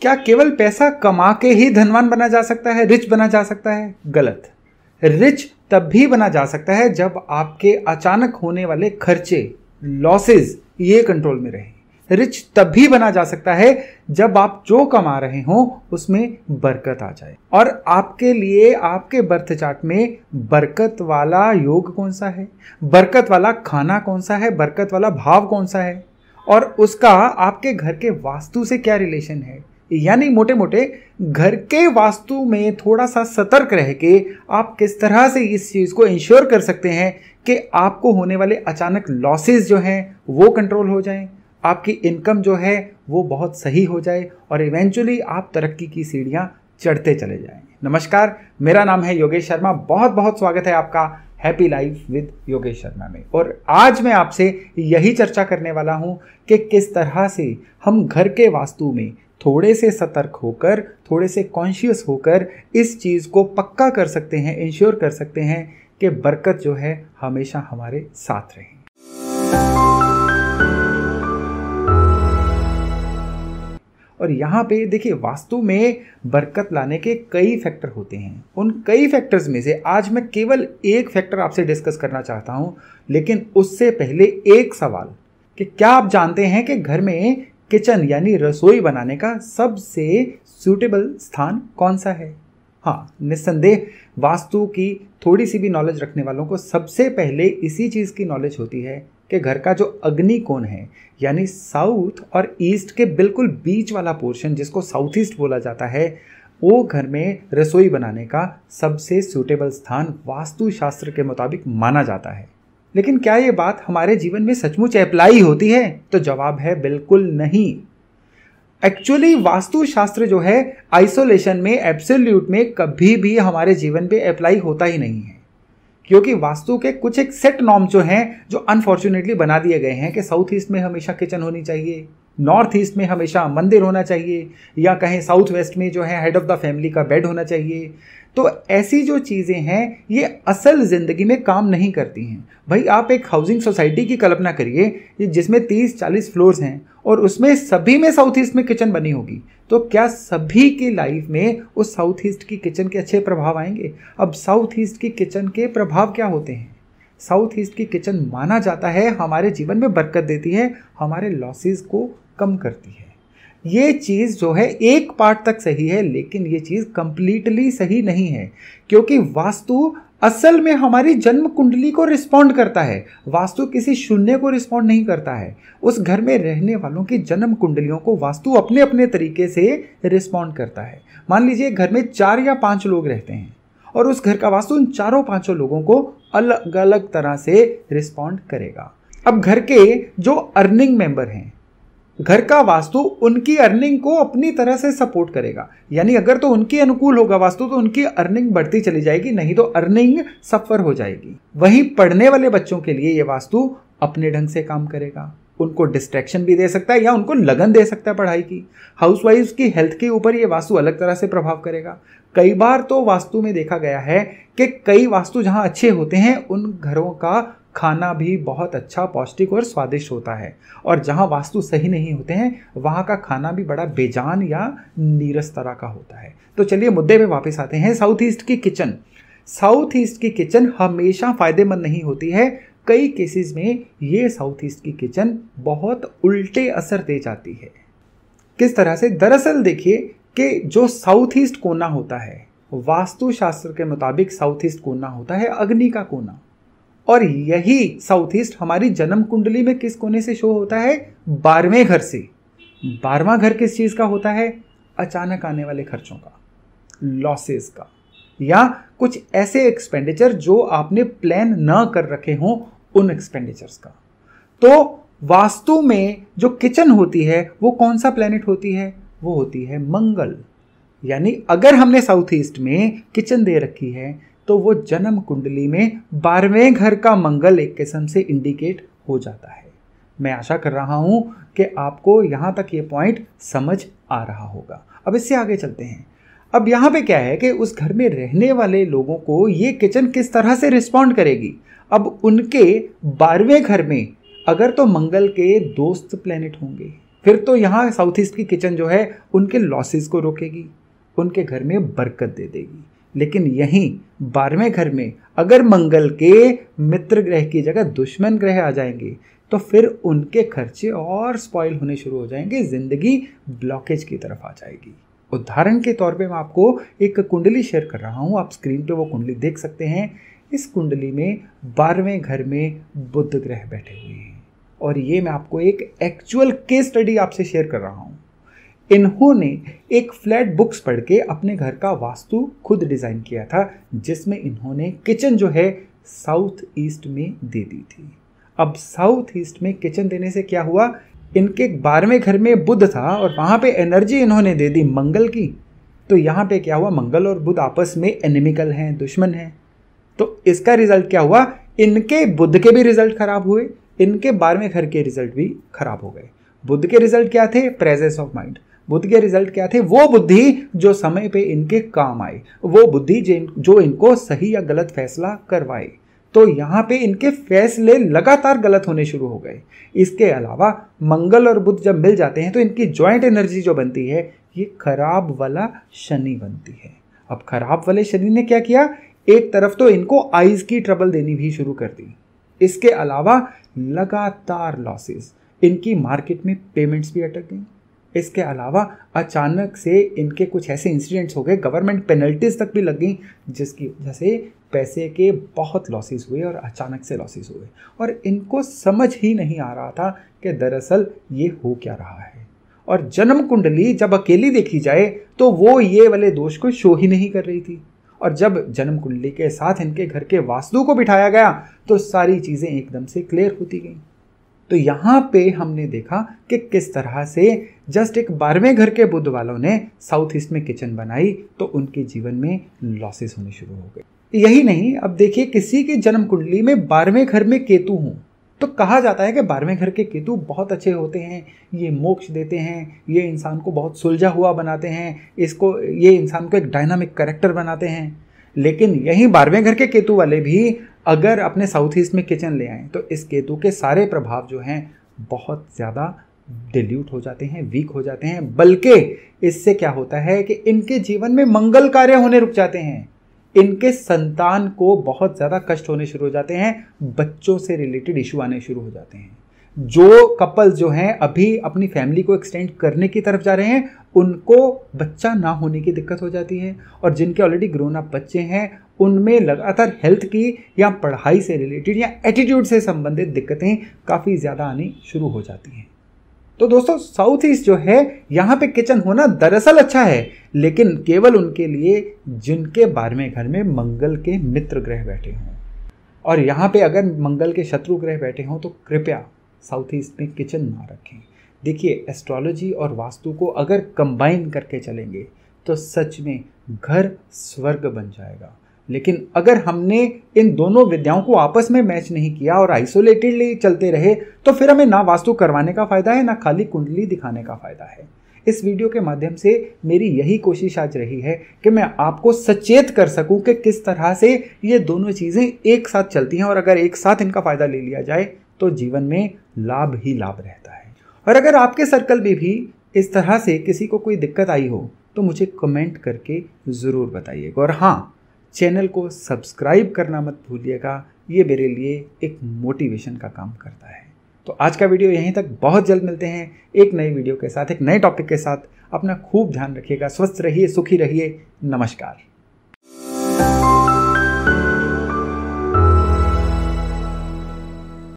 क्या केवल पैसा कमा के ही धनवान बना जा सकता है रिच बना जा सकता है गलत रिच तब भी बना जा सकता है जब आपके अचानक होने वाले खर्चे लॉसेज ये कंट्रोल में रहे रिच तब भी बना जा सकता है जब आप जो कमा रहे हों उसमें बरकत आ जाए और आपके लिए आपके बर्थ चार्ट में बरकत वाला योग कौन सा है बरकत वाला खाना कौन सा है बरकत वाला भाव कौन सा है और उसका आपके घर के वास्तु से क्या रिलेशन है यानी मोटे मोटे घर के वास्तु में थोड़ा सा सतर्क रह के आप किस तरह से इस चीज़ को इंश्योर कर सकते हैं कि आपको होने वाले अचानक लॉसेस जो हैं वो कंट्रोल हो जाएं आपकी इनकम जो है वो बहुत सही हो जाए और इवेंचुअली आप तरक्की की सीढ़ियाँ चढ़ते चले जाएँ नमस्कार मेरा नाम है योगेश शर्मा बहुत बहुत स्वागत है आपका happy life with Yogesh Sharma में और आज मैं आपसे यही चर्चा करने वाला हूँ कि किस तरह से हम घर के वास्तु में थोड़े से सतर्क होकर थोड़े से कॉन्शियस होकर इस चीज़ को पक्का कर सकते हैं इंश्योर कर सकते हैं कि बरकत जो है हमेशा हमारे साथ रहे और यहाँ पे देखिए वास्तु में बरकत लाने के कई फैक्टर होते हैं उन कई फैक्टर्स में से आज मैं केवल एक फैक्टर आपसे डिस्कस करना चाहता हूँ लेकिन उससे पहले एक सवाल कि क्या आप जानते हैं कि घर में किचन यानी रसोई बनाने का सबसे सूटेबल स्थान कौन सा है हाँ निस्संदेह वास्तु की थोड़ी सी भी नॉलेज रखने वालों को सबसे पहले इसी चीज़ की नॉलेज होती है कि घर का जो अग्नि कोण है यानी साउथ और ईस्ट के बिल्कुल बीच वाला पोर्शन जिसको साउथ ईस्ट बोला जाता है वो घर में रसोई बनाने का सबसे सूटेबल स्थान वास्तुशास्त्र के मुताबिक माना जाता है लेकिन क्या ये बात हमारे जीवन में सचमुच अप्लाई होती है तो जवाब है बिल्कुल नहीं एक्चुअली वास्तुशास्त्र जो है आइसोलेशन में एब्सोल्यूट में कभी भी हमारे जीवन पे अप्लाई होता ही नहीं है क्योंकि वास्तु के कुछ एक सेट नॉर्म जो हैं जो अनफॉर्चुनेटली बना दिए गए हैं कि साउथ ईस्ट में हमेशा किचन होनी चाहिए नॉर्थ ईस्ट में हमेशा मंदिर होना चाहिए या कहें साउथ वेस्ट में जो है हेड ऑफ द फैमिली का बेड होना चाहिए तो ऐसी जो चीज़ें हैं ये असल ज़िंदगी में काम नहीं करती हैं भाई आप एक हाउसिंग सोसाइटी की कल्पना करिए जिसमें तीस चालीस फ्लोर्स हैं और उसमें सभी में साउथ ईस्ट में किचन बनी होगी तो क्या सभी की लाइफ में उस साउथ ईस्ट की किचन के अच्छे प्रभाव आएंगे अब साउथ ईस्ट की किचन के प्रभाव क्या होते हैं साउथ ईस्ट की किचन माना जाता है हमारे जीवन में बरकत देती है हमारे लॉसेस को कम करती है ये चीज़ जो है एक पार्ट तक सही है लेकिन ये चीज़ कंप्लीटली सही नहीं है क्योंकि वास्तु असल में हमारी जन्म कुंडली को रिस्पॉन्ड करता है वास्तु किसी शून्य को रिस्पॉन्ड नहीं करता है उस घर में रहने वालों की जन्म कुंडलियों को वास्तु अपने अपने तरीके से रिस्पॉन्ड करता है मान लीजिए घर में चार या पांच लोग रहते हैं और उस घर का वास्तु उन चारों पांचों लोगों को अलग अलग तरह से रिस्पॉन्ड करेगा अब घर के जो अर्निंग मेंबर हैं घर का वास्तु उनकी अर्निंग को अपनी तरह से सपोर्ट करेगा यानी अगर तो उनके अनुकूल होगा वास्तु तो उनकी अर्निंग बढ़ती चली जाएगी नहीं तो अर्निंग सफर हो जाएगी वहीं पढ़ने वाले बच्चों के लिए ये वास्तु अपने ढंग से काम करेगा उनको डिस्ट्रैक्शन भी दे सकता है या उनको लगन दे सकता है पढ़ाई की हाउस वाइफ की हेल्थ के ऊपर ये वास्तु अलग तरह से प्रभाव करेगा कई बार तो वास्तु में देखा गया है कि कई वास्तु जहां अच्छे होते हैं उन घरों का खाना भी बहुत अच्छा पौष्टिक और स्वादिष्ट होता है और जहाँ वास्तु सही नहीं होते हैं वहाँ का खाना भी बड़ा बेजान या नीरस तरह का होता है तो चलिए मुद्दे पे वापस आते हैं साउथ ईस्ट की किचन साउथ ईस्ट की किचन हमेशा फ़ायदेमंद नहीं होती है कई केसेस में ये साउथ ईस्ट की किचन बहुत उल्टे असर दे जाती है किस तरह से दरअसल देखिए कि जो साउथ ईस्ट कोना होता है वास्तुशास्त्र के मुताबिक साउथ ईस्ट कोना होता है अग्नि का कोना और यही साउथ ईस्ट हमारी जन्म कुंडली में किस कोने से शो होता है बारहवें घर से बारहवा घर किस चीज़ का होता है अचानक आने वाले खर्चों का लॉसेस का या कुछ ऐसे एक्सपेंडिचर जो आपने प्लान ना कर रखे हों उन एक्सपेंडिचर्स का तो वास्तु में जो किचन होती है वो कौन सा प्लेनेट होती है वो होती है मंगल यानी अगर हमने साउथ ईस्ट में किचन दे रखी है तो वो जन्म कुंडली में बारहवें घर का मंगल एक किस्म से इंडिकेट हो जाता है मैं आशा कर रहा हूँ कि आपको यहाँ तक ये पॉइंट समझ आ रहा होगा अब इससे आगे चलते हैं अब यहाँ पे क्या है कि उस घर में रहने वाले लोगों को ये किचन किस तरह से रिस्पॉन्ड करेगी अब उनके बारहवें घर में अगर तो मंगल के दोस्त प्लेनेट होंगे फिर तो यहाँ साउथ ईस्ट की किचन जो है उनके लॉसेस को रोकेगी उनके घर में बरकत दे देगी लेकिन यहीं बारहवें घर में अगर मंगल के मित्र ग्रह की जगह दुश्मन ग्रह आ जाएंगे तो फिर उनके खर्चे और स्पॉइल होने शुरू हो जाएंगे ज़िंदगी ब्लॉकेज की तरफ आ जाएगी उदाहरण के तौर पे मैं आपको एक कुंडली शेयर कर रहा हूँ आप स्क्रीन पे वो कुंडली देख सकते हैं इस कुंडली में बारहवें घर में बुद्ध ग्रह बैठे हुए हैं और ये मैं आपको एक एक्चुअल केस स्टडी आपसे शेयर कर रहा हूँ इन्होंने एक फ्लैट बुक्स पढ़ के अपने घर का वास्तु खुद डिज़ाइन किया था जिसमें इन्होंने किचन जो है साउथ ईस्ट में दे दी थी अब साउथ ईस्ट में किचन देने से क्या हुआ इनके बारहवें घर में बुद्ध था और वहाँ पे एनर्जी इन्होंने दे दी मंगल की तो यहाँ पे क्या हुआ मंगल और बुद्ध आपस में एनिमिकल हैं दुश्मन हैं तो इसका रिजल्ट क्या हुआ इनके बुद्ध के भी रिजल्ट खराब हुए इनके बारहवें घर के रिजल्ट भी खराब हो गए बुद्ध के रिजल्ट क्या थे प्रेजेंस ऑफ माइंड बुद्ध के रिजल्ट क्या थे वो बुद्धि जो समय पे इनके काम आई वो बुद्धि जो इनको सही या गलत फैसला करवाई तो यहाँ पे इनके फैसले लगातार गलत होने शुरू हो गए इसके अलावा मंगल और बुद्ध जब मिल जाते हैं तो इनकी ज्वाइंट एनर्जी जो बनती है ये खराब वाला शनि बनती है अब खराब वाले शनि ने क्या किया एक तरफ तो इनको आइज की ट्रबल देनी भी शुरू कर दी इसके अलावा लगातार लॉसेस इनकी मार्केट में पेमेंट्स भी अटक गई इसके अलावा अचानक से इनके कुछ ऐसे इंसिडेंट्स हो गए गवर्नमेंट पेनल्टीज तक भी लग गई जिसकी वजह से पैसे के बहुत लॉसेस हुए और अचानक से लॉसेस हुए और इनको समझ ही नहीं आ रहा था कि दरअसल ये हो क्या रहा है और जन्म कुंडली जब अकेली देखी जाए तो वो ये वाले दोष को शो ही नहीं कर रही थी और जब जन्म कुंडली के साथ इनके घर के वास्तु को बिठाया गया तो सारी चीज़ें एकदम से क्लियर होती गई तो यहाँ पे हमने देखा कि किस तरह से जस्ट एक बारहवें घर के बुद्ध वालों ने साउथ ईस्ट में किचन बनाई तो उनके जीवन में लॉसेस होने शुरू हो गए यही नहीं अब देखिए किसी के जन्म कुंडली में बारहवें घर में केतु हूँ तो कहा जाता है कि बारहवें घर के केतु बहुत अच्छे होते हैं ये मोक्ष देते हैं ये इंसान को बहुत सुलझा हुआ बनाते हैं इसको ये इंसान को एक डायनामिक करेक्टर बनाते हैं लेकिन यही बारहवें घर के केतु वाले भी अगर अपने साउथ ईस्ट में किचन ले आए तो इस केतु के सारे प्रभाव जो हैं बहुत ज़्यादा डिल्यूट हो जाते हैं वीक हो जाते हैं बल्कि इससे क्या होता है कि इनके जीवन में मंगल कार्य होने रुक जाते हैं इनके संतान को बहुत ज़्यादा कष्ट होने शुरू हो जाते हैं बच्चों से रिलेटेड इशू आने शुरू हो जाते हैं जो कपल्स जो हैं अभी अपनी फैमिली को एक्सटेंड करने की तरफ जा रहे हैं उनको बच्चा ना होने की दिक्कत हो जाती है और जिनके ऑलरेडी ग्रोन अप बच्चे हैं उनमें लगातार हेल्थ की या पढ़ाई से रिलेटेड या एटीट्यूड से संबंधित दिक्कतें काफ़ी ज़्यादा आनी शुरू हो जाती हैं तो दोस्तों साउथ ईस्ट जो है यहाँ पे किचन होना दरअसल अच्छा है लेकिन केवल उनके लिए जिनके बारहवें घर में मंगल के मित्र ग्रह बैठे हों और यहाँ पे अगर मंगल के शत्रु ग्रह बैठे हों तो कृपया साउथ ईस्ट में किचन ना रखें देखिए एस्ट्रोलॉजी और वास्तु को अगर कंबाइन करके चलेंगे तो सच में घर स्वर्ग बन जाएगा लेकिन अगर हमने इन दोनों विद्याओं को आपस में मैच नहीं किया और आइसोलेटेडली चलते रहे तो फिर हमें ना वास्तु करवाने का फ़ायदा है ना खाली कुंडली दिखाने का फ़ायदा है इस वीडियो के माध्यम से मेरी यही कोशिश आज रही है कि मैं आपको सचेत कर सकूं कि किस तरह से ये दोनों चीज़ें एक साथ चलती हैं और अगर एक साथ इनका फ़ायदा ले लिया जाए तो जीवन में लाभ ही लाभ रहता है और अगर आपके सर्कल में भी इस तरह से किसी को कोई दिक्कत आई हो तो मुझे कमेंट करके ज़रूर बताइएगा और हाँ चैनल को सब्सक्राइब करना मत भूलिएगा ये मेरे लिए एक मोटिवेशन का काम करता है तो आज का वीडियो यहीं तक बहुत जल्द मिलते हैं एक नई वीडियो के साथ एक नए टॉपिक के साथ अपना खूब ध्यान रखिएगा स्वस्थ रहिए सुखी रहिए नमस्कार